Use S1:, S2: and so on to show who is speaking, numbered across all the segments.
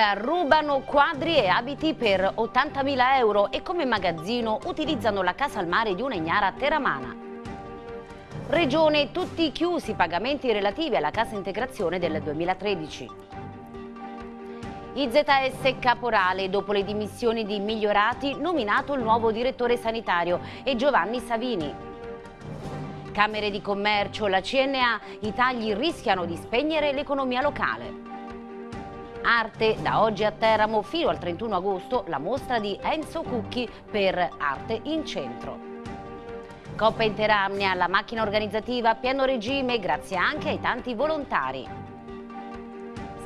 S1: Eh, rubano quadri e abiti per 80.000 euro e come magazzino utilizzano la casa al mare di una ignara teramana. Regione tutti chiusi pagamenti relativi alla casa integrazione del 2013. IZS Caporale, dopo le dimissioni di Migliorati, nominato il nuovo direttore sanitario e Giovanni Savini. Camere di commercio, la CNA, i tagli rischiano di spegnere l'economia locale. Arte, da oggi a Teramo fino al 31 agosto la mostra di Enzo Cucchi per Arte in Centro. Coppa Interamnia, la macchina organizzativa a pieno regime grazie anche ai tanti volontari.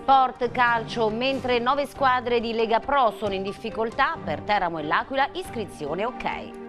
S1: Sport, calcio, mentre nove squadre di Lega Pro sono in difficoltà, per Teramo e L'Aquila iscrizione ok.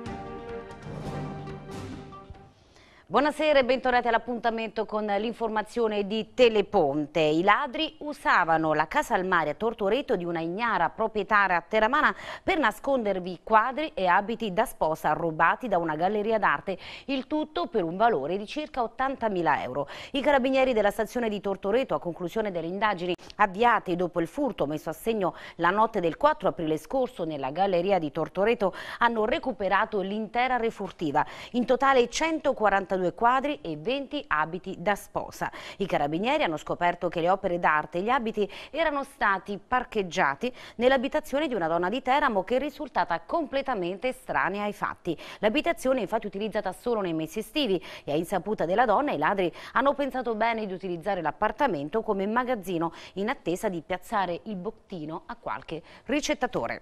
S1: Buonasera e bentornati all'appuntamento con l'informazione di Teleponte. I ladri usavano la casa al mare a Tortoreto di una ignara proprietaria a teramana per nascondervi quadri e abiti da sposa rubati da una galleria d'arte, il tutto per un valore di circa 80.000 euro. I carabinieri della stazione di Tortoreto, a conclusione delle indagini avviate dopo il furto messo a segno la notte del 4 aprile scorso nella galleria di Tortoreto, hanno recuperato l'intera refurtiva. In totale 142 32 quadri e 20 abiti da sposa. I carabinieri hanno scoperto che le opere d'arte e gli abiti erano stati parcheggiati nell'abitazione di una donna di Teramo che è risultata completamente estranea ai fatti. L'abitazione è infatti utilizzata solo nei mesi estivi e a insaputa della donna i ladri hanno pensato bene di utilizzare l'appartamento come magazzino in attesa di piazzare il bottino a qualche ricettatore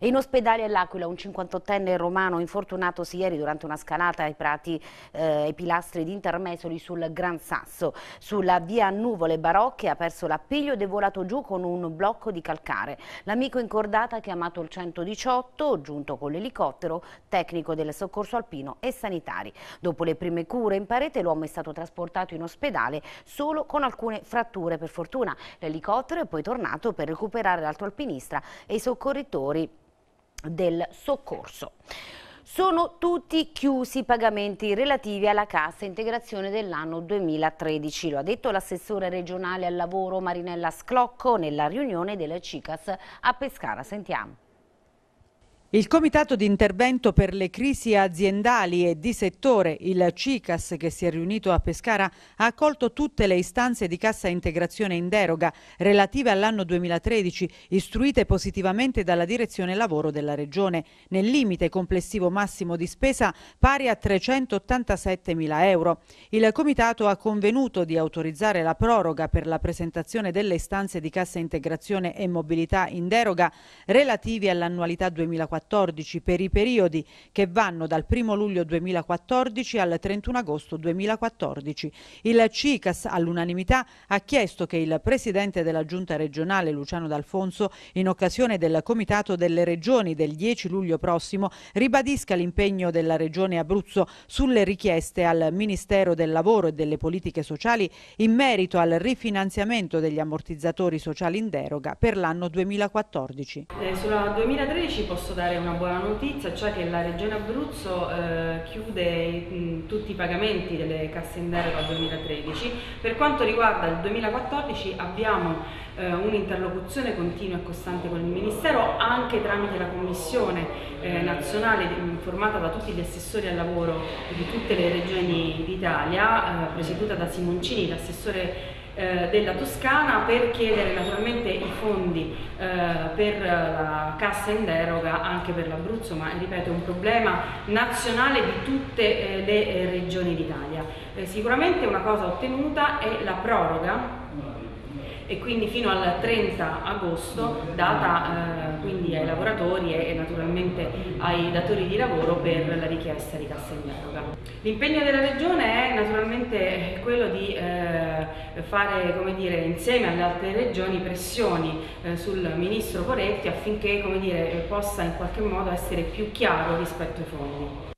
S1: in ospedale all'Aquila un 58enne romano infortunatosi ieri durante una scalata ai prati e eh, pilastri di intermesoli sul Gran Sasso. Sulla via Nuvole Barocche ha perso l'appiglio ed è volato giù con un blocco di calcare. L'amico incordata ha chiamato il 118, giunto con l'elicottero, tecnico del soccorso alpino e sanitari. Dopo le prime cure in parete l'uomo è stato trasportato in ospedale solo con alcune fratture. Per fortuna l'elicottero è poi tornato per recuperare l'altro alpinista e i soccorritori del soccorso. Sono tutti chiusi i pagamenti relativi alla cassa integrazione dell'anno 2013, lo ha detto l'assessore regionale al lavoro Marinella Sclocco nella riunione della CICAS a Pescara. Sentiamo.
S2: Il Comitato di intervento per le crisi aziendali e di settore, il CICAS, che si è riunito a Pescara, ha accolto tutte le istanze di cassa integrazione in deroga relative all'anno 2013, istruite positivamente dalla Direzione Lavoro della Regione, nel limite complessivo massimo di spesa pari a 387 mila euro. Il Comitato ha convenuto di autorizzare la proroga per la presentazione delle istanze di cassa integrazione e mobilità in deroga relativi all'annualità 2014 2014 per i periodi che vanno dal 1 luglio 2014 al 31 agosto 2014. Il CICAS all'unanimità ha chiesto che il Presidente della Giunta regionale Luciano D'Alfonso in occasione del Comitato delle Regioni del 10 luglio prossimo ribadisca l'impegno della Regione Abruzzo sulle richieste al Ministero del Lavoro e delle Politiche Sociali in merito al rifinanziamento degli ammortizzatori sociali in deroga per l'anno 2014.
S3: Eh, sulla 2013 posso dare dare una buona notizia, cioè che la Regione Abruzzo eh, chiude mh, tutti i pagamenti delle casse in deroga 2013. Per quanto riguarda il 2014 abbiamo eh, un'interlocuzione continua e costante con il Ministero anche tramite la Commissione eh, nazionale formata da tutti gli assessori al lavoro di tutte le regioni d'Italia, eh, presieduta da Simoncini, l'assessore eh, della Toscana per chiedere naturalmente i fondi eh, per la cassa in deroga anche per l'Abruzzo, ma ripeto è un problema nazionale di tutte eh, le eh, regioni d'Italia. Eh, sicuramente una cosa ottenuta è la proroga e quindi fino al 30 agosto data eh, quindi ai lavoratori e, e, naturalmente ai datori di lavoro per la richiesta di cassa in deroga. L'impegno della Regione è naturalmente quello di eh, fare dire, insieme alle altre regioni pressioni eh, sul Ministro Poretti affinché dire, possa in qualche modo essere più chiaro rispetto ai fondi.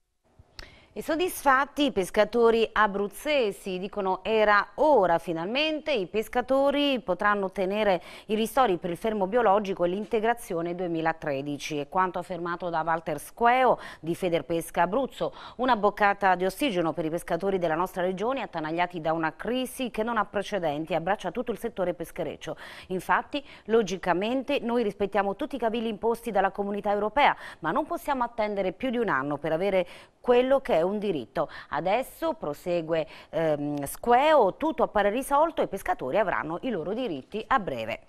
S1: E soddisfatti i pescatori abruzzesi dicono era ora finalmente, i pescatori potranno ottenere i ristori per il fermo biologico e l'integrazione 2013. È quanto affermato da Walter Squeo di Federpesca Abruzzo. Una boccata di ossigeno per i pescatori della nostra regione attanagliati da una crisi che non ha precedenti e abbraccia tutto il settore peschereccio. Infatti, logicamente, noi rispettiamo tutti i cavilli imposti dalla comunità europea, ma non possiamo attendere più di un anno per avere quello che è un diritto. Adesso, prosegue ehm, Squeo, tutto appare risolto e i pescatori avranno i loro diritti a breve.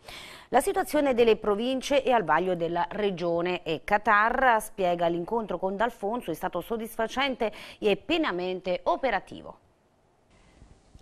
S1: La situazione delle province è al vaglio della regione e Qatar spiega l'incontro con D'Alfonso è stato soddisfacente e pienamente operativo.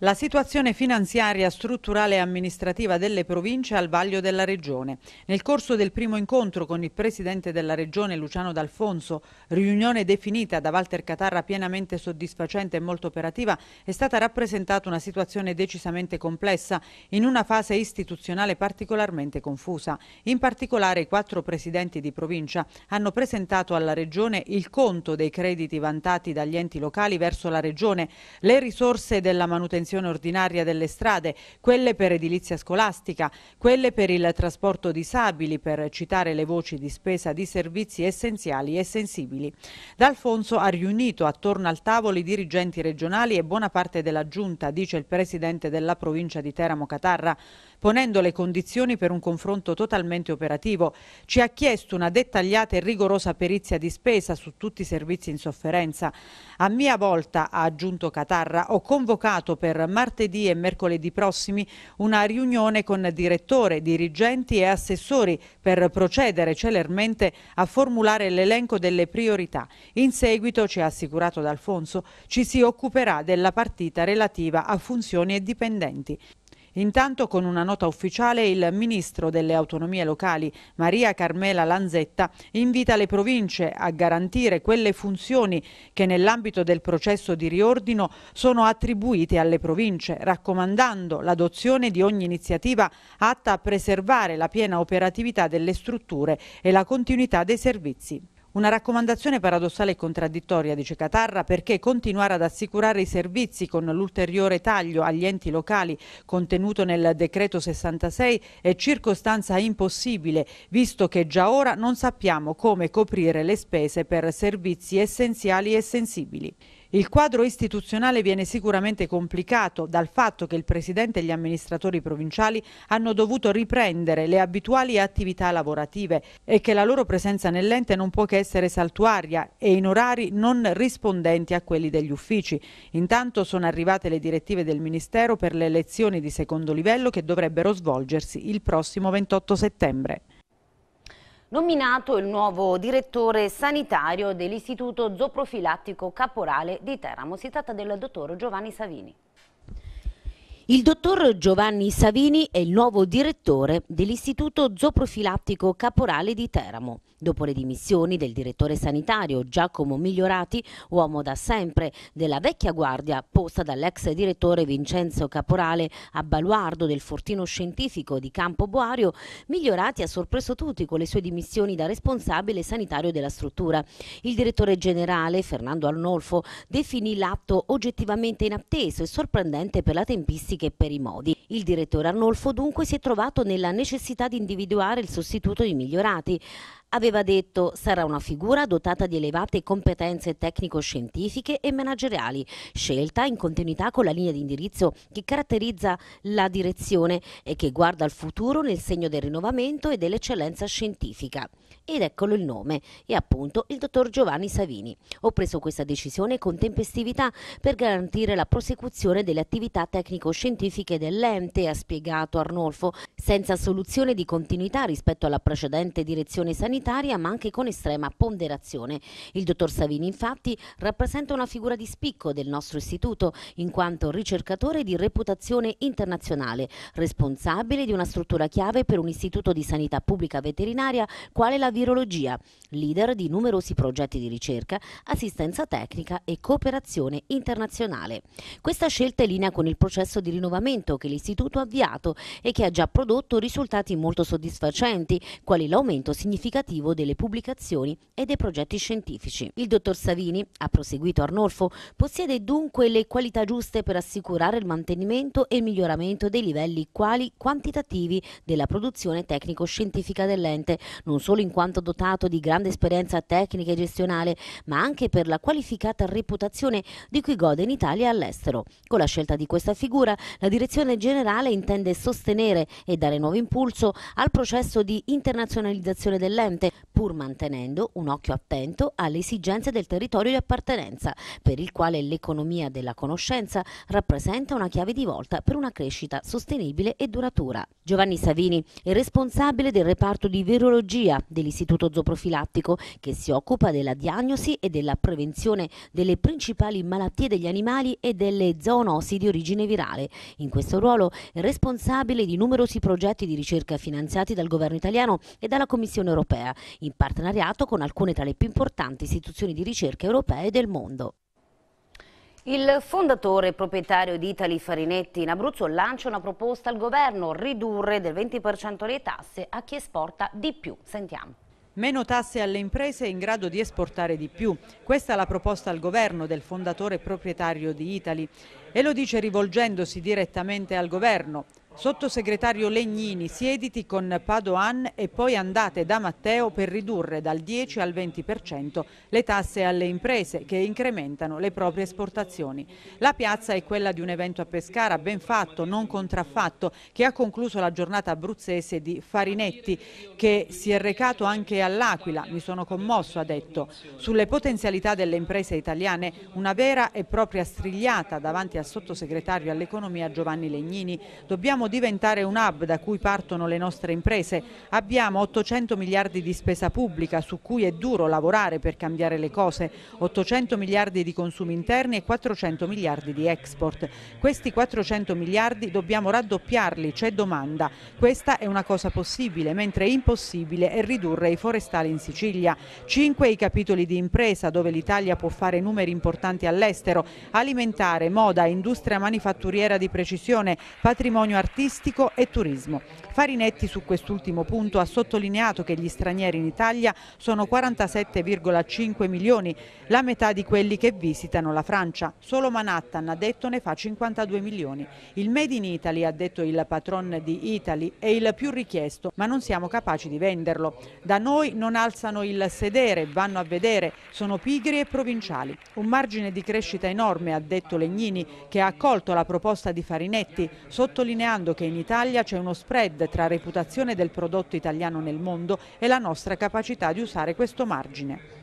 S2: La situazione finanziaria, strutturale e amministrativa delle province è al vaglio della Regione. Nel corso del primo incontro con il Presidente della Regione Luciano D'Alfonso, riunione definita da Walter Catarra pienamente soddisfacente e molto operativa, è stata rappresentata una situazione decisamente complessa in una fase istituzionale particolarmente confusa. In particolare i quattro Presidenti di provincia hanno presentato alla Regione il conto dei crediti vantati dagli enti locali verso la Regione, le risorse della manutenzione manutenzione ordinaria delle strade, quelle per edilizia scolastica, quelle per il trasporto disabili, per citare le voci di spesa di servizi essenziali e sensibili. D'Alfonso ha riunito attorno al tavolo i dirigenti regionali e buona parte della giunta, dice il presidente della provincia di Teramo Catarra ponendo le condizioni per un confronto totalmente operativo. Ci ha chiesto una dettagliata e rigorosa perizia di spesa su tutti i servizi in sofferenza. A mia volta, ha aggiunto Catarra, ho convocato per martedì e mercoledì prossimi una riunione con direttore, dirigenti e assessori per procedere celermente a formulare l'elenco delle priorità. In seguito, ci ha assicurato D'Alfonso, ci si occuperà della partita relativa a funzioni e dipendenti. Intanto con una nota ufficiale il ministro delle autonomie locali Maria Carmela Lanzetta invita le province a garantire quelle funzioni che nell'ambito del processo di riordino sono attribuite alle province, raccomandando l'adozione di ogni iniziativa atta a preservare la piena operatività delle strutture e la continuità dei servizi. Una raccomandazione paradossale e contraddittoria, dice Catarra, perché continuare ad assicurare i servizi con l'ulteriore taglio agli enti locali contenuto nel decreto 66 è circostanza impossibile, visto che già ora non sappiamo come coprire le spese per servizi essenziali e sensibili. Il quadro istituzionale viene sicuramente complicato dal fatto che il Presidente e gli amministratori provinciali hanno dovuto riprendere le abituali attività lavorative e che la loro presenza nell'ente non può che essere saltuaria e in orari non rispondenti a quelli degli uffici. Intanto sono arrivate le direttive del Ministero per le elezioni di secondo livello che dovrebbero svolgersi il prossimo 28 settembre
S1: nominato il nuovo direttore sanitario dell'Istituto Zooprofilattico Caporale di Teramo. Si tratta del dottor Giovanni Savini. Il dottor Giovanni Savini è il nuovo direttore dell'Istituto Zooprofilattico Caporale di Teramo. Dopo le dimissioni del direttore sanitario Giacomo Migliorati, uomo da sempre della vecchia guardia posta dall'ex direttore Vincenzo Caporale a baluardo del fortino scientifico di Campo Boario, Migliorati ha sorpreso tutti con le sue dimissioni da responsabile sanitario della struttura. Il direttore generale Fernando Arnolfo definì l'atto oggettivamente inatteso e sorprendente per la tempistica prezzi che per i modi. Il direttore Arnolfo dunque si è trovato nella necessità di individuare il sostituto di Migliorati. Aveva detto sarà una figura dotata di elevate competenze tecnico-scientifiche e manageriali, scelta in continuità con la linea di indirizzo che caratterizza la direzione e che guarda al futuro nel segno del rinnovamento e dell'eccellenza scientifica. Ed eccolo il nome, è appunto il dottor Giovanni Savini. Ho preso questa decisione con tempestività per garantire la prosecuzione delle attività tecnico-scientifiche dell'ente, ha spiegato Arnolfo, senza soluzione di continuità rispetto alla precedente direzione sanitaria sanitaria ma anche con estrema ponderazione. Il dottor Savini infatti rappresenta una figura di spicco del nostro istituto in quanto ricercatore di reputazione internazionale, responsabile di una struttura chiave per un istituto di sanità pubblica veterinaria quale la virologia, leader di numerosi progetti di ricerca, assistenza tecnica e cooperazione internazionale. Questa scelta è in linea con il processo di rinnovamento che l'istituto ha avviato e che ha già prodotto risultati molto soddisfacenti, quali l'aumento significativo relativo delle pubblicazioni e dei progetti scientifici. Il dottor Savini, ha proseguito Arnolfo, possiede dunque le qualità giuste per assicurare il mantenimento e il miglioramento dei livelli quali quantitativi della produzione tecnico-scientifica dell'ente, non solo in quanto dotato di grande esperienza tecnica e gestionale, ma anche per la qualificata reputazione di cui gode in Italia e all'estero. Con la scelta di questa figura, la direzione generale intende sostenere e dare nuovo impulso al processo di internazionalizzazione dell'ente distante, pur mantenendo un occhio attento alle esigenze del territorio di appartenenza, per il quale l'economia della conoscenza rappresenta una chiave di volta per una crescita sostenibile e duratura. Giovanni Savini è responsabile del reparto di virologia dell'Istituto Zooprofilattico che si occupa della diagnosi e della prevenzione delle principali malattie degli animali e delle zoonosi di origine virale. In questo ruolo è responsabile di numerosi progetti di ricerca finanziati dal governo italiano e dalla Commissione europea in partenariato con alcune tra le più importanti istituzioni di ricerca europee del mondo. Il fondatore e proprietario di Italy Farinetti in Abruzzo lancia una proposta al governo, ridurre del 20% le tasse a chi esporta di più. Sentiamo.
S2: Meno tasse alle imprese in grado di esportare di più. Questa è la proposta al governo del fondatore e proprietario di Italy. e lo dice rivolgendosi direttamente al governo. Sottosegretario Legnini, siediti con Padoan e poi andate da Matteo per ridurre dal 10 al 20% le tasse alle imprese che incrementano le proprie esportazioni. La piazza è quella di un evento a Pescara ben fatto, non contraffatto, che ha concluso la giornata abruzzese di Farinetti, che si è recato anche all'Aquila, mi sono commosso, ha detto. Sulle potenzialità delle imprese italiane, una vera e propria strigliata davanti al sottosegretario all'economia Giovanni Legnini. Dobbiamo Vogliamo diventare un hub da cui partono le nostre imprese. Abbiamo 800 miliardi di spesa pubblica su cui è duro lavorare per cambiare le cose, 800 miliardi di consumi interni e 400 miliardi di export. Questi 400 miliardi dobbiamo raddoppiarli, c'è domanda. Questa è una cosa possibile, mentre impossibile è ridurre i forestali in Sicilia. Cinque i capitoli di impresa dove l'Italia può fare numeri importanti all'estero, alimentare, moda, industria manifatturiera di precisione, patrimonio artistico artistico e turismo. Farinetti su quest'ultimo punto ha sottolineato che gli stranieri in Italia sono 47,5 milioni, la metà di quelli che visitano la Francia. Solo Manhattan ha detto ne fa 52 milioni. Il Made in Italy, ha detto il patron di Italy, è il più richiesto, ma non siamo capaci di venderlo. Da noi non alzano il sedere, vanno a vedere, sono pigri e provinciali. Un margine di crescita enorme, ha detto Legnini, che ha accolto la proposta di Farinetti, sottolineando ricordando che in Italia c'è uno spread tra reputazione del
S1: prodotto italiano nel mondo e la nostra capacità di usare questo margine.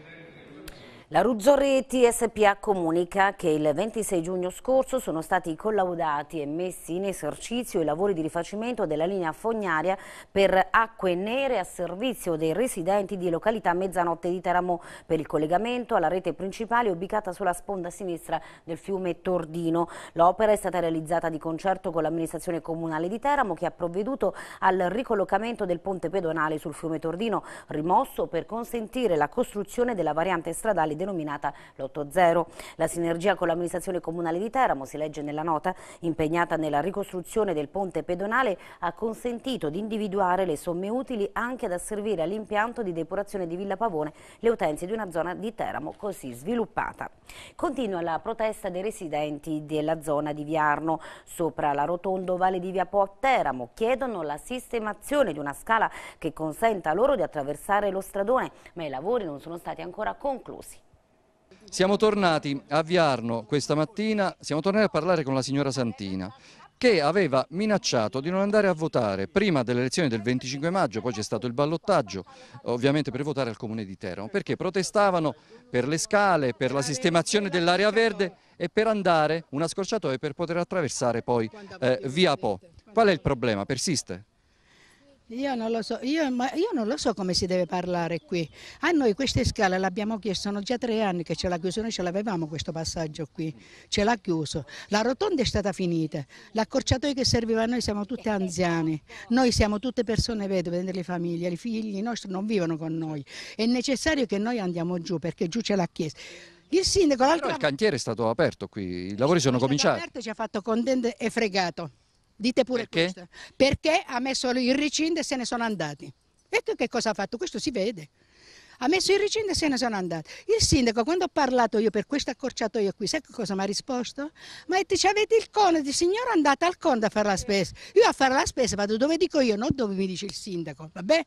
S1: La Ruzzoreti SPA comunica che il 26 giugno scorso sono stati collaudati e messi in esercizio i lavori di rifacimento della linea fognaria per acque nere a servizio dei residenti di località Mezzanotte di Teramo per il collegamento alla rete principale ubicata sulla sponda sinistra del fiume Tordino. L'opera è stata realizzata di concerto con l'amministrazione comunale di Teramo che ha provveduto al ricollocamento del ponte pedonale sul fiume Tordino rimosso per consentire la costruzione della variante stradale denominata Lotto Zero. La sinergia con l'amministrazione comunale di Teramo, si legge nella nota, impegnata nella ricostruzione del ponte pedonale, ha consentito di individuare le somme utili anche ad asservire all'impianto di depurazione di Villa Pavone le utenze di una zona di Teramo così sviluppata. Continua la protesta dei residenti della zona di Viarno. Sopra la rotonda ovale di Via Po a Teramo chiedono la sistemazione di una scala che consenta loro di attraversare lo stradone, ma i lavori non sono stati ancora conclusi.
S4: Siamo tornati a Viarno questa mattina, siamo tornati a parlare con la signora Santina che aveva minacciato di non andare a votare prima delle elezioni del 25 maggio, poi c'è stato il ballottaggio, ovviamente per votare al comune di Teramo, perché protestavano per le scale, per la sistemazione dell'area verde e per andare una scorciatoia per poter attraversare poi eh, via Po. Qual è il problema? Persiste?
S5: Io non lo so, io, io non lo so come si deve parlare qui. A noi queste scale l'abbiamo chiesto, sono già tre anni che ce l'ha chiuso, noi ce l'avevamo questo passaggio qui, ce l'ha chiuso. La rotonda è stata finita, l'accorciatoio che serviva a noi siamo tutti anziani, noi siamo tutte persone vedove delle famiglie, i figli nostri non vivono con noi. È necessario che noi andiamo giù perché giù ce l'ha chiesto. Il sindaco l'altro... Però il
S4: cantiere è stato aperto qui, i lavori sono cominciati. Il
S5: Aperto, ci ha fatto contento e fregato. Dite pure Perché? questo. Perché ha messo il ricinde e se ne sono andati. Ecco che cosa ha fatto, questo si vede. Ha messo il ricinde e se ne sono andati. Il sindaco, quando ho parlato io per questo accorciatoio qui, sai cosa mi ha risposto? Ma ti avete il cono, di signora andate al cono a fare la spesa. Io a fare la spesa vado dove dico io, non dove mi dice il sindaco, vabbè?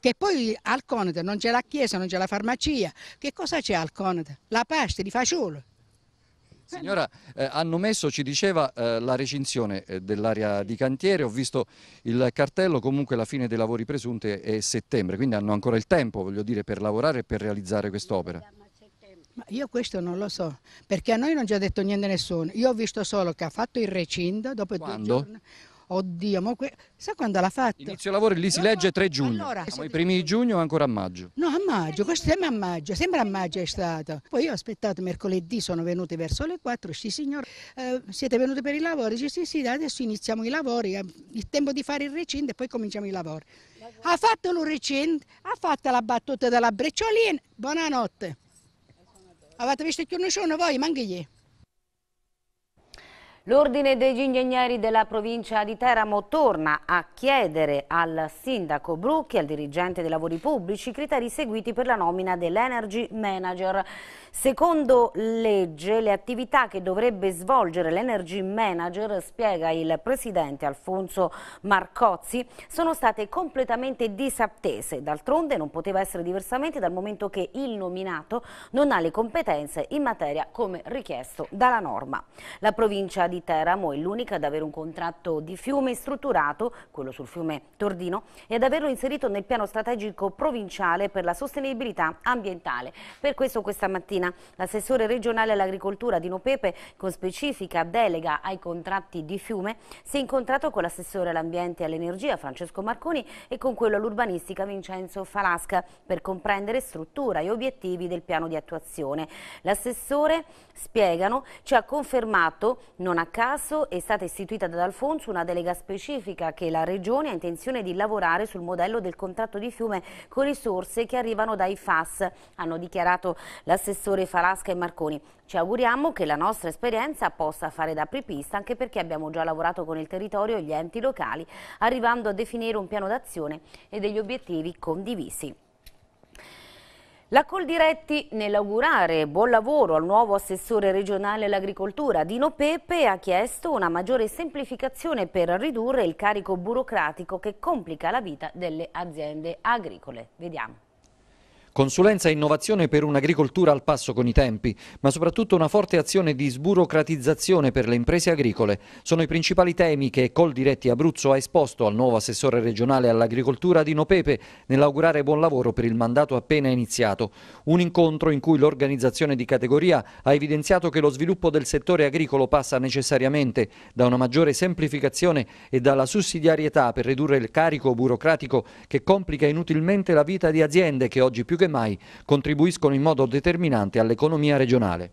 S5: Che poi al Conte non c'è la chiesa, non c'è la farmacia. Che cosa c'è al Conte? La pasta di fasciolo.
S4: Signora, eh, hanno messo, ci diceva, eh, la recinzione eh, dell'area di cantiere, ho visto il cartello, comunque la fine dei lavori presunte è settembre, quindi hanno ancora il tempo, voglio dire, per lavorare e per realizzare quest'opera.
S5: Ma io questo non lo so, perché a noi non ci ha detto niente nessuno. Io ho visto solo che ha fatto il recinto dopo Quando? due giorni oddio, ma que... sa quando l'ha fatto? Inizio
S4: lavoro lì si legge 3 giugno, allora, siamo eh, i primi di giugno o ancora a maggio.
S5: No, a maggio, questo sembra a maggio, sembra a maggio è stato. Poi io ho aspettato mercoledì, sono venuti verso le 4, sì signore, eh, siete venuti per i lavori? Sì, sì, sì, adesso iniziamo i lavori, eh, il tempo di fare il recinto e poi cominciamo i lavori. Ha fatto recinto, ha fatto la battuta della brecciolina, buonanotte. Avete visto il giorno voi, manchi io.
S1: L'Ordine degli Ingegneri della provincia di Teramo torna a chiedere al sindaco Brucchi, al dirigente dei lavori pubblici, i criteri seguiti per la nomina dell'Energy Manager. Secondo legge, le attività che dovrebbe svolgere l'Energy Manager, spiega il presidente Alfonso Marcozzi, sono state completamente disattese. D'altronde non poteva essere diversamente dal momento che il nominato non ha le competenze in materia come richiesto dalla norma. La provincia di di Teramo è l'unica ad avere un contratto di fiume strutturato, quello sul fiume Tordino, e ad averlo inserito nel piano strategico provinciale per la sostenibilità ambientale. Per questo questa mattina l'assessore regionale all'agricoltura Dino Pepe, con specifica delega ai contratti di fiume, si è incontrato con l'assessore all'ambiente e all'energia Francesco Marconi e con quello all'urbanistica Vincenzo Falasca per comprendere struttura e obiettivi del piano di attuazione. L'assessore, spiegano, ci ha confermato non a caso è stata istituita da Alfonso una delega specifica che la Regione ha intenzione di lavorare sul modello del contratto di fiume con risorse che arrivano dai FAS, hanno dichiarato l'assessore Falasca e Marconi. Ci auguriamo che la nostra esperienza possa fare da apripista anche perché abbiamo già lavorato con il territorio e gli enti locali, arrivando a definire un piano d'azione e degli obiettivi condivisi. La Coldiretti, nell'augurare buon lavoro al nuovo assessore regionale all'agricoltura Dino Pepe, ha chiesto una maggiore semplificazione per ridurre il carico burocratico che complica la vita delle aziende agricole. Vediamo.
S4: Consulenza e innovazione per un'agricoltura al passo con i tempi, ma soprattutto una forte azione di sburocratizzazione per le imprese agricole. Sono i principali temi che Coldiretti Abruzzo ha esposto al nuovo assessore regionale all'agricoltura Dino Pepe nell'augurare buon lavoro per il mandato appena iniziato. Un incontro in cui l'organizzazione di categoria ha evidenziato che lo sviluppo del settore agricolo passa necessariamente da una maggiore semplificazione e dalla sussidiarietà per ridurre il carico burocratico che complica inutilmente la vita di aziende che oggi più che mai contribuiscono in modo determinante all'economia regionale.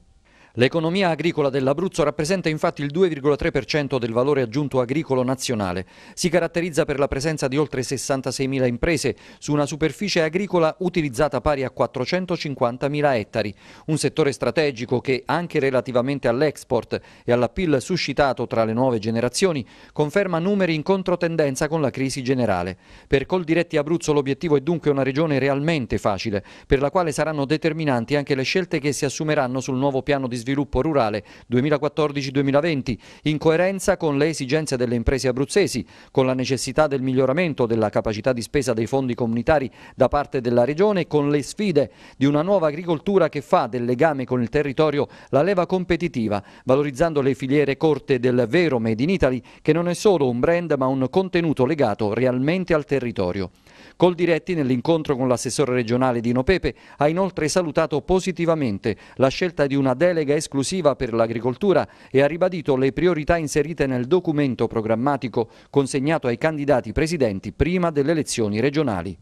S4: L'economia agricola dell'Abruzzo rappresenta infatti il 2,3% del valore aggiunto agricolo nazionale. Si caratterizza per la presenza di oltre 66.000 imprese su una superficie agricola utilizzata pari a 450.000 ettari, un settore strategico che anche relativamente all'export e all'appeal suscitato tra le nuove generazioni conferma numeri in controtendenza con la crisi generale. Per Coldiretti Abruzzo l'obiettivo è dunque una regione realmente facile, per la quale saranno determinanti anche le scelte che si assumeranno sul nuovo piano di sviluppo sviluppo rurale 2014-2020, in coerenza con le esigenze delle imprese abruzzesi, con la necessità del miglioramento della capacità di spesa dei fondi comunitari da parte della Regione e con le sfide di una nuova agricoltura che fa del legame con il territorio la leva competitiva, valorizzando le filiere corte del vero Made in Italy, che non è solo un brand ma un contenuto legato realmente al territorio. Coldiretti, nell'incontro con l'assessore regionale Dino Pepe, ha inoltre salutato positivamente la scelta di una delega esclusiva per l'agricoltura e ha ribadito le priorità inserite nel documento programmatico consegnato ai candidati presidenti prima delle elezioni regionali.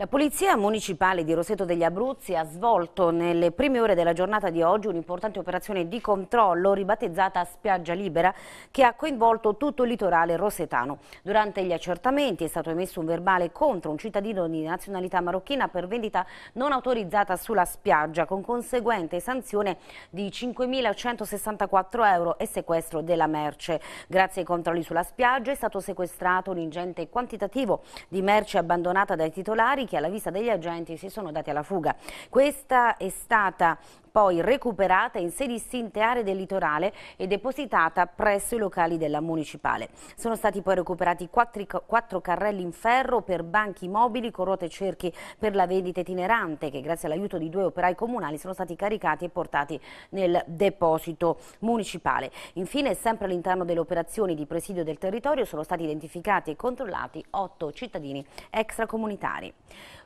S1: La Polizia Municipale di Roseto degli Abruzzi ha svolto nelle prime ore della giornata di oggi un'importante operazione di controllo ribattezzata Spiaggia Libera che ha coinvolto tutto il litorale rosetano. Durante gli accertamenti è stato emesso un verbale contro un cittadino di nazionalità marocchina per vendita non autorizzata sulla spiaggia con conseguente sanzione di 5.164 euro e sequestro della merce. Grazie ai controlli sulla spiaggia è stato sequestrato un ingente quantitativo di merce abbandonata dai titolari che alla vista degli agenti si sono dati alla fuga. Questa è stata poi recuperata in sei distinte aree del litorale e depositata presso i locali della municipale. Sono stati poi recuperati quattro carrelli in ferro per banchi mobili con ruote e cerchi per la vendita itinerante che grazie all'aiuto di due operai comunali sono stati caricati e portati nel deposito municipale. Infine, sempre all'interno delle operazioni di presidio del territorio sono stati identificati e controllati otto cittadini extracomunitari.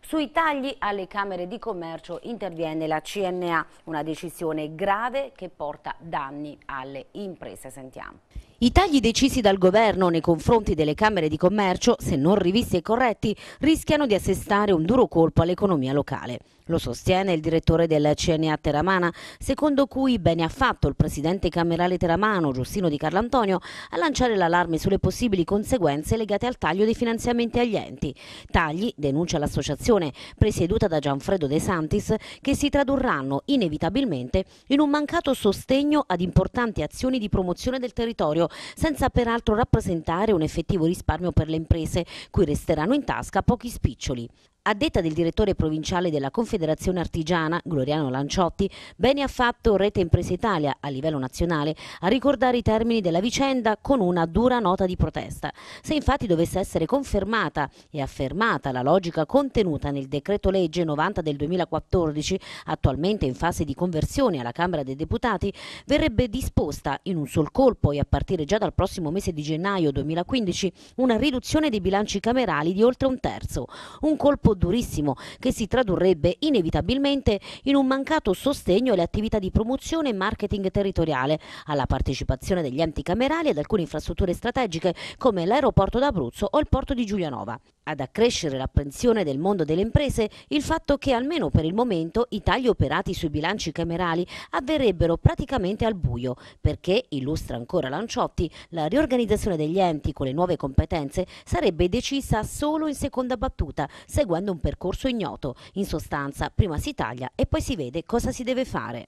S1: Sui tagli alle Camere di Commercio interviene la CNA, una una decisione grave che porta danni alle imprese. Sentiamo. I tagli decisi dal governo nei confronti delle Camere di Commercio, se non rivisti e corretti, rischiano di assestare un duro colpo all'economia locale. Lo sostiene il direttore del CNA Teramana, secondo cui bene ha fatto il presidente camerale teramano, Giustino Di Carlantonio, a lanciare l'allarme sulle possibili conseguenze legate al taglio dei finanziamenti agli enti. Tagli, denuncia l'associazione, presieduta da Gianfredo De Santis, che si tradurranno inevitabilmente in un mancato sostegno ad importanti azioni di promozione del territorio senza peraltro rappresentare un effettivo risparmio per le imprese, cui resteranno in tasca pochi spiccioli. A detta del direttore provinciale della Confederazione Artigiana, Gloriano Lanciotti, bene ha fatto Rete Impresa Italia a livello nazionale a ricordare i termini della vicenda con una dura nota di protesta. Se infatti dovesse essere confermata e affermata la logica contenuta nel decreto legge 90 del 2014, attualmente in fase di conversione alla Camera dei Deputati, verrebbe disposta in un sol colpo e a partire già dal prossimo mese di gennaio 2015 una riduzione dei bilanci camerali di oltre un terzo. Un colpo colpo durissimo che si tradurrebbe inevitabilmente in un mancato sostegno alle attività di promozione e marketing territoriale, alla partecipazione degli enti camerali ad alcune infrastrutture strategiche come l'aeroporto d'Abruzzo o il porto di Giulianova. Ad accrescere l'apprensione del mondo delle imprese il fatto che almeno per il momento i tagli operati sui bilanci camerali avverrebbero praticamente al buio, perché, illustra ancora Lanciotti, la riorganizzazione degli enti con le nuove competenze sarebbe decisa solo in seconda battuta, seguendo seguendo un percorso ignoto. In sostanza, prima si taglia e poi si vede cosa si deve fare.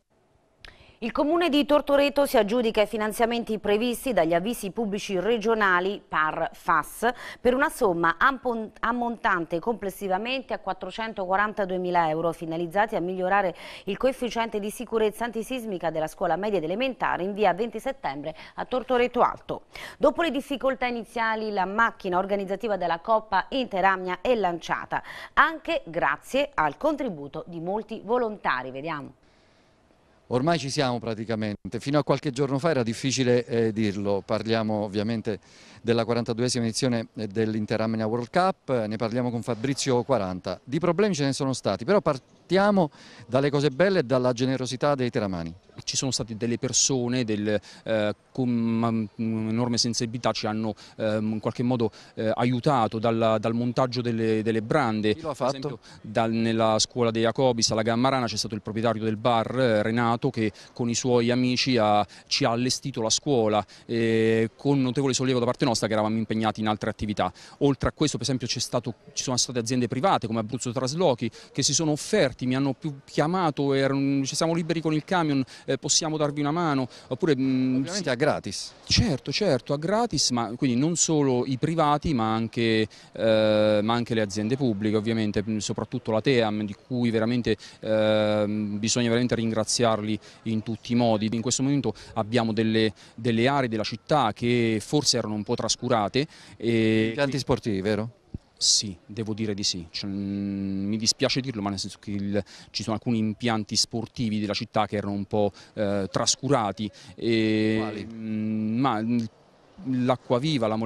S1: Il comune di Tortoreto si aggiudica i finanziamenti previsti dagli avvisi pubblici regionali par FAS per una somma ammontante complessivamente a 442.000 euro finalizzati a migliorare il coefficiente di sicurezza antisismica della scuola media ed elementare in via 20 settembre a Tortoreto Alto. Dopo le difficoltà iniziali la macchina organizzativa della Coppa Interamnia è lanciata anche grazie al contributo di molti volontari. Vediamo.
S4: Ormai ci siamo praticamente, fino a qualche giorno fa era difficile eh, dirlo, parliamo ovviamente della 42esima edizione eh, dell'Interamnia World Cup, eh, ne parliamo con Fabrizio 40. Di problemi ce ne sono stati, però partiamo
S6: dalle cose belle e dalla generosità dei teramani ci sono state delle persone del, eh, con mm, enorme sensibilità ci hanno eh, in qualche modo eh, aiutato dal, dal montaggio delle, delle, brande. Chi lo ha fatto? Esempio, dal, nella scuola dei Jacobis alla Gammarana c'è stato il proprietario del bar eh, Renato che con i suoi amici ha, ci ha allestito la scuola con notevole sollievo da parte nostra nostra che eravamo impegnati in altre attività. Oltre a questo per esempio stato, ci sono state aziende private come Abruzzo Traslochi che si sono offerti, mi hanno più chiamato, erano, ci siamo liberi con il camion, eh, possiamo darvi una mano. Oppure, mm, Ovviamente sì, a gratis. Certo, certo, a gratis, ma quindi non solo i privati ma anche, eh, ma anche le aziende pubbliche ovviamente, mm, soprattutto la TEAM di cui veramente eh, bisogna veramente ringraziarli in tutti i modi. In questo momento abbiamo delle, delle aree della città che forse erano un po' trascurate. E... Impianti sportivi, vero? Sì, devo dire di sì. Cioè, mm, mi dispiace dirlo, ma nel senso che il, ci sono alcuni impianti sportivi della città che erano un po' eh, trascurati. E, mm, ma l'acqua viva, la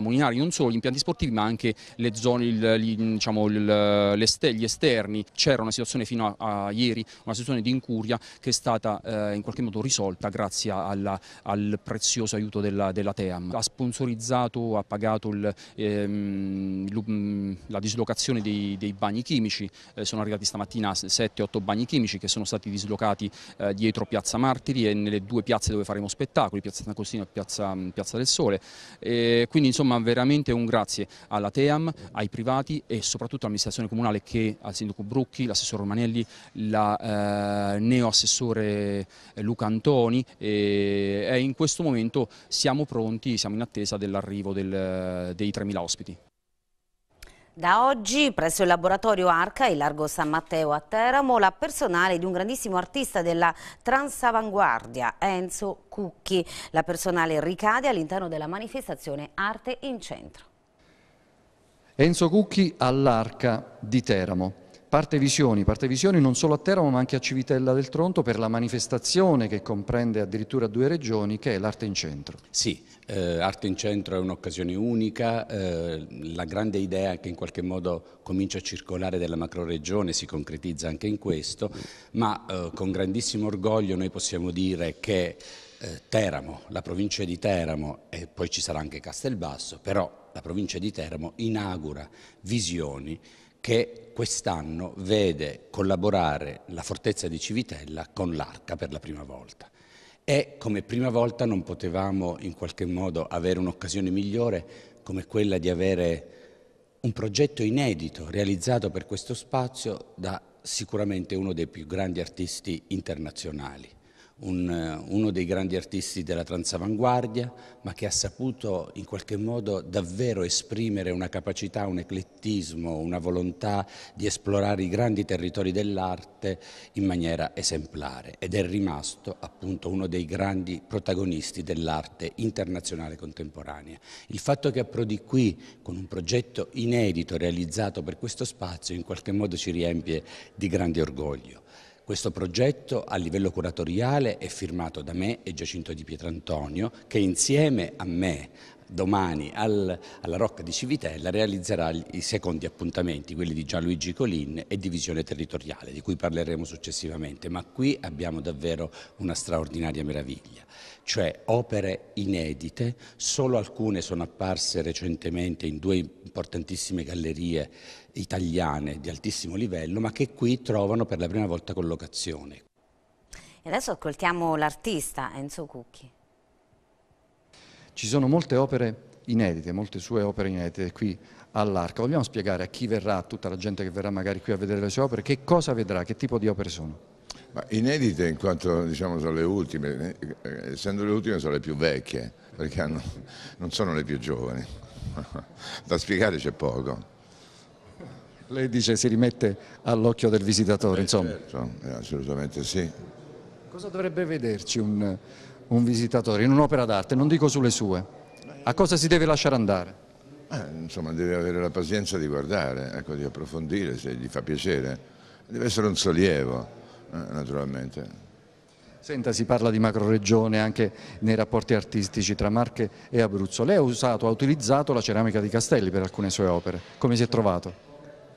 S6: Molinari, non solo gli impianti sportivi ma anche le zone, il, gli, diciamo, il, ste, gli esterni. C'era una situazione fino a, a, ieri, una situazione di incuria che è stata eh, in qualche modo risolta grazie alla, al prezioso aiuto della, della, TEAM. Ha sponsorizzato, ha pagato il, ehm, mm, la dislocazione dei, dei bagni chimici, eh, sono arrivati stamattina 7-8 bagni chimici che sono stati dislocati eh, dietro Piazza Martiri e nelle due piazze dove faremo spettacoli, Piazza San Agostino e Piazza Ehm, Piazza del Sole. E eh, quindi insomma veramente un grazie alla Team, ai privati e soprattutto all'amministrazione comunale che al sindaco Brucchi, l'assessore Romanelli, la eh, neoassessore Luca Antoni e in questo momento siamo pronti, siamo in attesa dell'arrivo del, dei 3.000 ospiti.
S1: Da oggi presso il laboratorio Arca in Largo San Matteo a Teramo la personale di un grandissimo artista della transavanguardia Enzo Cucchi. La personale ricade all'interno della manifestazione Arte in Centro.
S4: Enzo Cucchi all'Arca di Teramo. Parte visioni, parte visioni non solo a Teramo ma anche a Civitella del Tronto per la manifestazione che comprende addirittura due regioni
S7: che è l'arte in centro. Sì, eh, Arte in Centro è un'occasione unica, eh, la grande idea che in qualche modo comincia a circolare della macroregione si concretizza anche in questo, ma eh, con grandissimo orgoglio noi possiamo dire che eh, Teramo, la provincia di Teramo e poi ci sarà anche Castelbasso, però la provincia di Teramo inaugura visioni che quest'anno vede collaborare la fortezza di Civitella con l'Arca per la prima volta. E come prima volta non potevamo in qualche modo avere un'occasione migliore come quella di avere un progetto inedito realizzato per questo spazio da sicuramente uno dei più grandi artisti internazionali un, eh, uno dei grandi artisti della transavanguardia, ma che ha saputo in qualche modo davvero esprimere una capacità, un eclettismo, una volontà di esplorare i grandi territori dell'arte in maniera esemplare ed è rimasto appunto uno dei grandi protagonisti dell'arte internazionale contemporanea. Il fatto che approdi qui con un progetto inedito realizzato per questo spazio in qualche modo ci riempie di grande orgoglio. Questo progetto a livello curatoriale è firmato da me e Giacinto di Pietrantonio che insieme a me domani al, alla Rocca di Civitella realizzerà i secondi appuntamenti, quelli di Gianluigi Colin e di visione territoriale, di cui parleremo successivamente, ma qui abbiamo davvero una straordinaria meraviglia cioè opere inedite, solo alcune sono apparse recentemente in due importantissime gallerie italiane di altissimo livello, ma che qui trovano per la prima volta collocazione.
S1: E adesso ascoltiamo l'artista Enzo Cucchi.
S4: Ci sono molte opere inedite, molte sue opere inedite qui all'Arca. Vogliamo spiegare a chi verrà, a tutta la gente che verrà magari qui a vedere le sue opere, che cosa vedrà, che tipo di opere sono?
S8: Ma inedite in quanto diciamo, sono le ultime, eh, eh, essendo le ultime sono le più vecchie, perché hanno, non sono le più giovani. Da spiegare c'è poco. Lei dice si rimette all'occhio del visitatore, eh, insomma. Certo, eh, assolutamente sì.
S4: Cosa dovrebbe vederci un, un visitatore in un'opera d'arte, non dico sulle sue? A cosa si deve lasciare andare?
S8: Eh, insomma, deve avere la pazienza di guardare, ecco, di approfondire se gli fa piacere. Deve essere un sollievo. Eh, naturalmente.
S4: Senta, si parla di macroregione anche nei rapporti artistici tra Marche e Abruzzo. Lei ha, usato, ha utilizzato la ceramica di Castelli per alcune
S8: sue opere. Come si è trovato?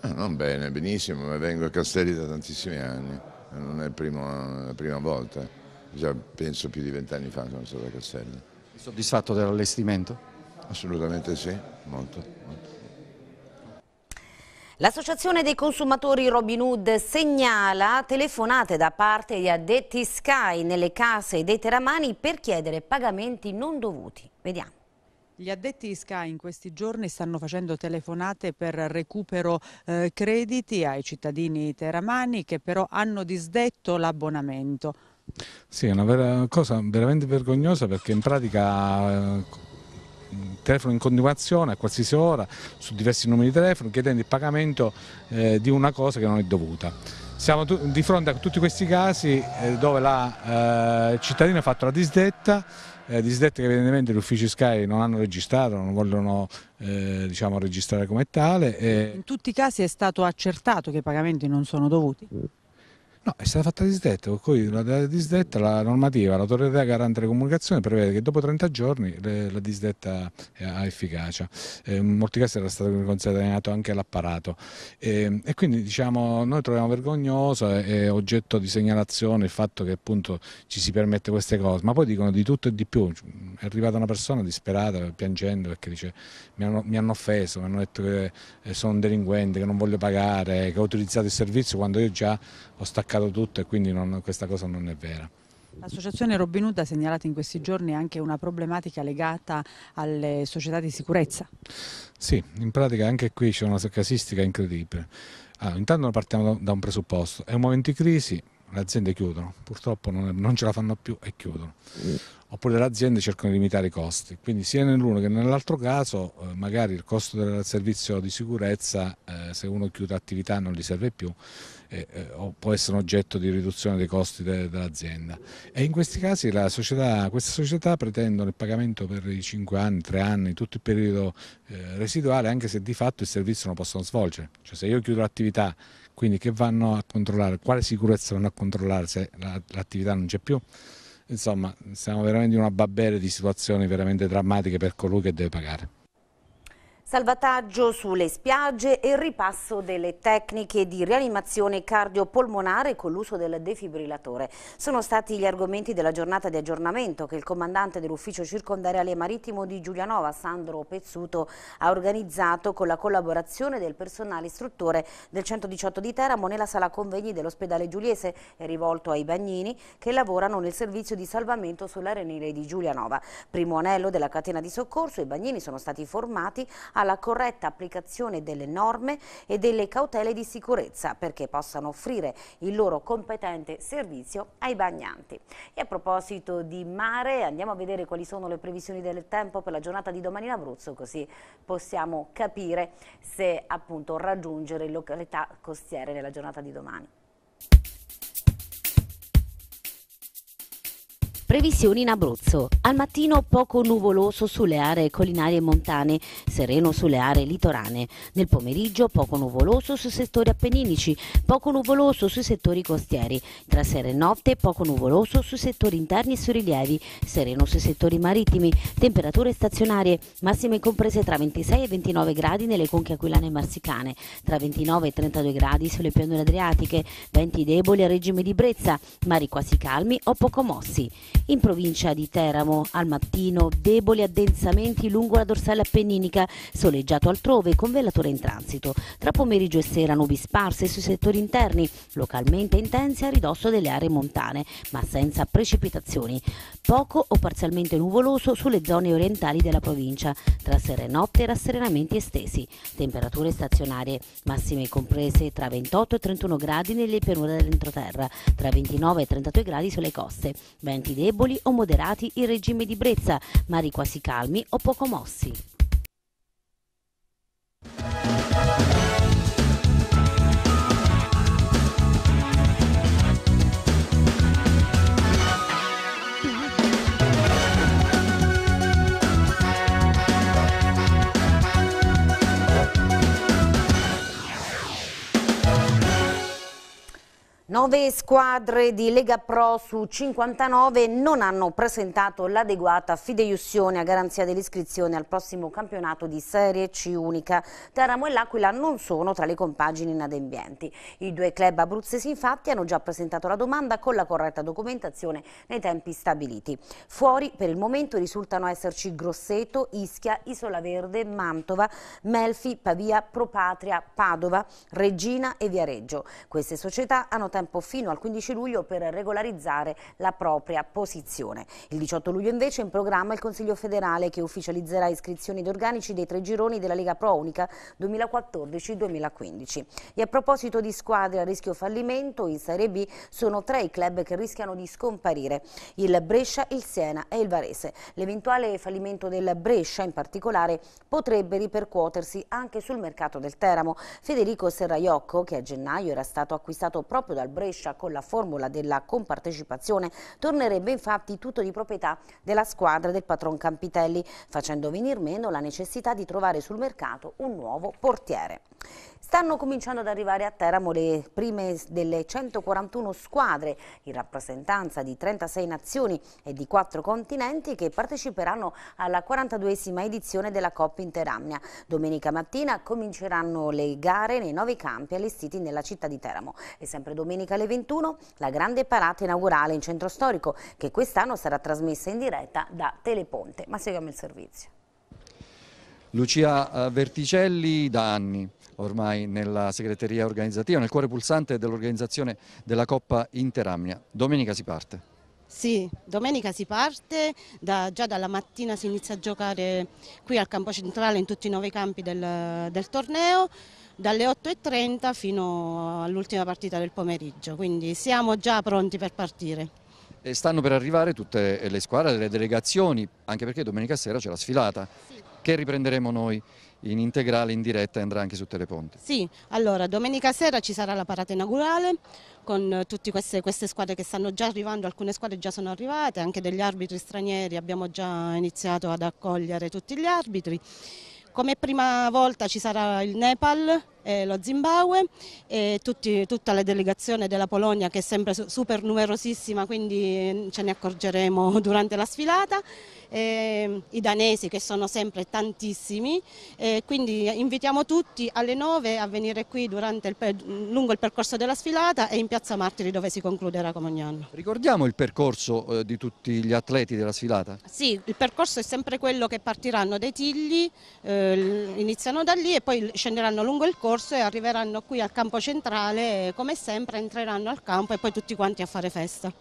S8: Eh, non bene, benissimo, ma vengo a Castelli da tantissimi anni. Eh, non è primo, la prima volta. Già penso più di vent'anni fa sono stato a Castelli. Soddisfatto dell'allestimento? Assolutamente sì, molto. molto.
S1: L'associazione dei consumatori Robin Hood segnala telefonate da parte di addetti Sky nelle case dei teramani per chiedere pagamenti non dovuti. Vediamo.
S2: Gli addetti Sky in questi giorni stanno facendo telefonate per recupero eh, crediti ai cittadini teramani che però hanno disdetto l'abbonamento.
S8: Sì, è una vera cosa veramente vergognosa perché in pratica eh, telefono in continuazione a qualsiasi ora su diversi numeri di telefono chiedendo il pagamento eh, di una cosa che non è dovuta. Siamo di fronte a tutti questi casi eh, dove la eh, cittadina ha fatto la disdetta, eh, disdetta che evidentemente gli uffici Sky non hanno registrato, non vogliono eh, diciamo, registrare come tale. E... In tutti i casi è stato accertato
S2: che i pagamenti non
S8: sono dovuti? No, è stata fatta disdetta, per cui la disdetta, la normativa, l'autorità garante delle comunicazioni prevede che dopo 30 giorni le, la disdetta ha efficacia. Eh, in molti casi era stato consegnato anche l'apparato eh, e, quindi diciamo noi troviamo vergognoso e, e, oggetto di segnalazione il fatto che appunto ci si permette queste cose, ma poi dicono di tutto e di più. È arrivata una persona disperata, piangendo, perché dice mi hanno, mi hanno offeso, mi hanno detto che eh, sono un delinquente, che non voglio pagare, che ho utilizzato il servizio quando io già ho staccato tutto e quindi non, questa cosa non è vera.
S2: L'associazione Robin Hood ha segnalato in questi giorni anche una problematica legata alle società di sicurezza.
S8: Sì, in pratica anche qui c'è una casistica incredibile. Allora, intanto partiamo da un presupposto, è un momento di crisi, le aziende chiudono, purtroppo non, non ce la fanno più e chiudono. Oppure le aziende cercano di limitare i costi, quindi sia nell'uno che nell'altro caso eh, magari il costo del servizio di sicurezza eh, se uno chiude attività non gli serve più eh, può essere un oggetto di riduzione dei costi de, dell'azienda. E in questi casi società, queste società pretendono il pagamento per i 5 anni, 3 anni, tutto il periodo eh, residuale, anche se di fatto il servizio non possono svolgere. Cioè se io chiudo l'attività, quindi che vanno a controllare, quale sicurezza vanno a controllare se l'attività non c'è più? Insomma, siamo veramente in una babbele di situazioni veramente drammatiche per colui che deve pagare.
S1: Salvataggio sulle spiagge e ripasso delle tecniche di rianimazione cardiopolmonare con l'uso del defibrillatore. Sono stati gli argomenti della giornata di aggiornamento che il comandante dell'ufficio circondariale marittimo di Giulianova, Sandro Pezzuto, ha organizzato con la collaborazione del personale istruttore del 118 di Teramo nella sala convegni dell'ospedale Giuliese e rivolto ai bagnini che lavorano nel servizio di salvamento sull'arenile di Giulianova. Primo anello della catena di soccorso, i bagnini sono stati formati alla corretta applicazione delle norme e delle cautele di sicurezza perché possano offrire il loro competente servizio ai bagnanti. E a proposito di mare andiamo a vedere quali sono le previsioni del tempo per la giornata di domani in Abruzzo così possiamo capire se appunto raggiungere località costiere nella giornata di domani. Previsioni in Abruzzo. Al mattino poco nuvoloso sulle aree collinari e montane, sereno sulle aree litorane. Nel pomeriggio poco nuvoloso sui settori appenninici, poco nuvoloso sui settori costieri. Tra sera e notte poco nuvoloso sui settori interni e sui rilievi, sereno sui settori marittimi. Temperature stazionarie, massime comprese tra 26 e 29 gradi nelle conche aquilane e marsicane, tra 29 e 32 gradi sulle pianure adriatiche, venti deboli a regime di brezza, mari quasi calmi o poco mossi. In provincia di Teramo, al mattino, deboli addensamenti lungo la dorsale appenninica, soleggiato altrove con velatore in transito. Tra pomeriggio e sera nubi sparse sui settori interni, localmente intense a ridosso delle aree montane, ma senza precipitazioni. Poco o parzialmente nuvoloso sulle zone orientali della provincia, tra serenotte e rasserenamenti estesi. Temperature stazionarie, massime comprese tra 28 e 31 gradi nelle pianure dell'entroterra, tra 29 e 32 gradi sulle coste. Venti deboli deboli o moderati in regime di brezza, mari quasi calmi o poco mossi. Nove squadre di Lega Pro su 59 non hanno presentato l'adeguata fideiussione a garanzia dell'iscrizione al prossimo campionato di Serie C unica. Teramo e L'Aquila non sono tra le compagini inadempienti. I due club abruzzesi infatti hanno già presentato la domanda con la corretta documentazione nei tempi stabiliti. Fuori per il momento risultano esserci Grosseto, Ischia, Isola Verde, Mantova, Melfi, Pavia, Propatria, Padova, Regina e Viareggio. Queste società hanno tempo fino al 15 luglio per regolarizzare la propria posizione. Il 18 luglio invece è in programma il Consiglio federale che ufficializzerà iscrizioni di organici dei tre gironi della Lega Pro Unica 2014-2015. E a proposito di squadre a rischio fallimento, in Serie B sono tre i club che rischiano di scomparire, il Brescia, il Siena e il Varese. L'eventuale fallimento del Brescia in particolare potrebbe ripercuotersi anche sul mercato del Teramo. Federico Serraiocco, che a gennaio era stato acquistato proprio dal Brescia con la formula della compartecipazione tornerebbe infatti tutto di proprietà della squadra del patron Campitelli, facendo venir meno la necessità di trovare sul mercato un nuovo portiere. Stanno cominciando ad arrivare a Teramo le prime delle 141 squadre in rappresentanza di 36 nazioni e di 4 continenti che parteciperanno alla 42esima edizione della Coppa Interamnia. Domenica mattina cominceranno le gare nei nuovi campi allestiti nella città di Teramo e sempre domenica alle 21 la grande parata inaugurale in centro storico che quest'anno sarà trasmessa in diretta da Teleponte. Ma seguiamo il servizio.
S4: Lucia eh, Verticelli da anni ormai nella segreteria organizzativa, nel cuore pulsante dell'organizzazione della Coppa Interamnia. Domenica si parte.
S9: Sì, domenica si parte, da, già dalla mattina si inizia a giocare qui al campo centrale in tutti i nove campi del, del torneo, dalle 8.30 fino all'ultima partita del pomeriggio, quindi siamo già pronti per partire.
S4: E stanno per arrivare tutte le squadre, le delegazioni, anche perché domenica sera c'è la sfilata. Sì che riprenderemo noi in integrale, in diretta e andrà anche su Teleponte.
S9: Sì, allora domenica sera ci sarà la parata inaugurale con tutte queste, queste, squadre che stanno già arrivando, alcune squadre già sono arrivate, anche degli arbitri stranieri, abbiamo già iniziato ad accogliere tutti gli arbitri. Come prima volta ci sarà il Nepal e lo Zimbabwe e tutti, tutta la delegazione della Polonia che è sempre super numerosissima quindi eh, ce ne accorgeremo durante la sfilata eh, i danesi che sono sempre tantissimi, eh, quindi invitiamo tutti alle 9 a venire qui il lungo il percorso della sfilata e in Piazza Martiri dove si concluderà come ogni anno.
S4: Ricordiamo il percorso eh, di tutti gli atleti della sfilata?
S9: Sì, il percorso è sempre quello che partiranno dai Tigli, eh, iniziano da lì e poi scenderanno lungo il corso e arriveranno qui al campo centrale e come sempre entreranno al campo e poi tutti quanti a fare festa.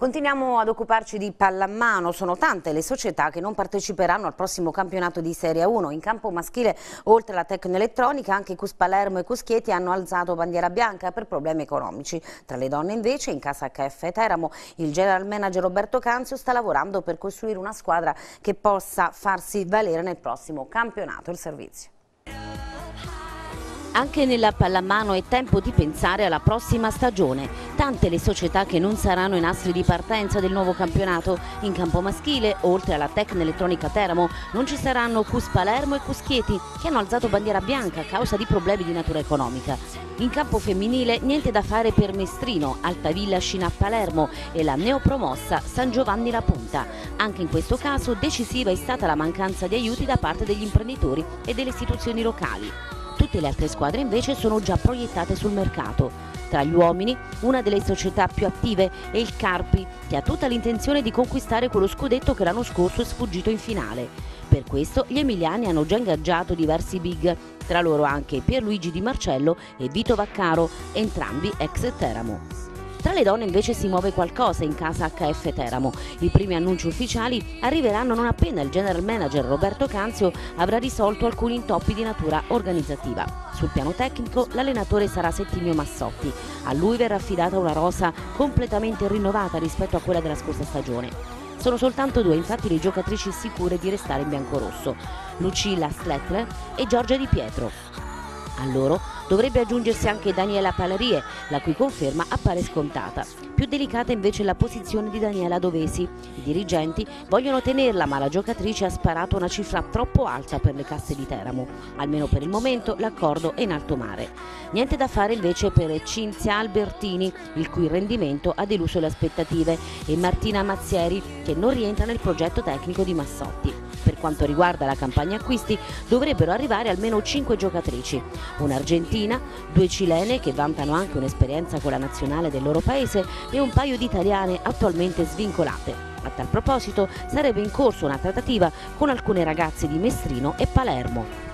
S1: Continuiamo ad occuparci di pallamano, sono tante le società che non parteciperanno al prossimo campionato di Serie 1. In campo maschile, oltre alla tecnoelettronica, anche Cus Palermo e Cuschietti hanno alzato bandiera bianca per problemi economici. Tra le donne invece, in casa HF Teramo, il general manager Roberto Canzio sta lavorando per costruire una squadra che possa farsi valere nel prossimo campionato. Il servizio. Anche nella pallamano è tempo di pensare alla prossima stagione. Tante le società che non saranno i nastri di partenza del nuovo campionato. In campo maschile, oltre alla Tecna Elettronica Teramo, non ci saranno Cus Palermo e Cuschieti, che hanno alzato bandiera bianca a causa di problemi di natura economica. In campo femminile, niente da fare per Mestrino, Altavilla Scina Palermo e la neopromossa San Giovanni La Punta. Anche in questo caso decisiva è stata la mancanza di aiuti da parte degli imprenditori e delle istituzioni locali tutte le altre squadre invece sono già proiettate sul mercato. Tra gli uomini, una delle società più attive è il Carpi, che ha tutta l'intenzione di conquistare quello scudetto che l'anno scorso è sfuggito in finale. Per questo gli emiliani hanno già ingaggiato diversi big, tra loro anche Pierluigi Di Marcello e Vito Vaccaro, entrambi ex Teramo. Tra le donne invece si muove qualcosa in casa HF Teramo. I primi annunci ufficiali arriveranno non appena il general manager Roberto Canzio avrà risolto alcuni intoppi di natura organizzativa. Sul piano tecnico l'allenatore sarà Settimio Massotti. A lui verrà affidata una rosa completamente rinnovata rispetto a quella della scorsa stagione. Sono soltanto due infatti le giocatrici sicure di restare in biancorosso, Lucilla Slettler e Giorgia Di Pietro. A loro Dovrebbe aggiungersi anche Daniela Palarie, la cui conferma appare scontata. Più delicata invece la posizione di Daniela Dovesi. I dirigenti vogliono tenerla, ma la giocatrice ha sparato una cifra troppo alta per le casse di Teramo. Almeno per il momento l'accordo è in alto mare. Niente da fare invece per Cinzia Albertini, il cui rendimento ha deluso le aspettative, e Martina Mazzieri, che non rientra nel progetto tecnico di Massotti. Per quanto riguarda la campagna acquisti dovrebbero arrivare almeno 5 giocatrici, un'argentina, due cilene che vantano anche un'esperienza con la nazionale del loro paese e un paio di italiane attualmente svincolate. A tal proposito sarebbe in corso una trattativa con alcune ragazze di Mestrino e Palermo.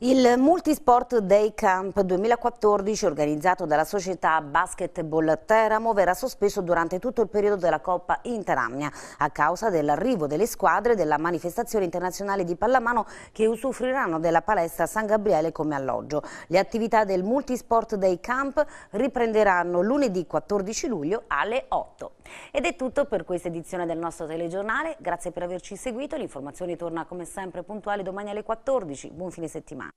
S1: Il Multisport Day Camp 2014 organizzato dalla società Basketball Teramo verrà sospeso durante tutto il periodo della Coppa Interamnia a causa dell'arrivo delle squadre della manifestazione internazionale di pallamano che usufruiranno della palestra San Gabriele come alloggio. Le attività del Multisport Day Camp riprenderanno lunedì 14 luglio alle 8. Ed è tutto per questa edizione del nostro telegiornale, grazie per averci seguito, l'informazione torna come sempre puntuale domani alle 14, buon fine settimana.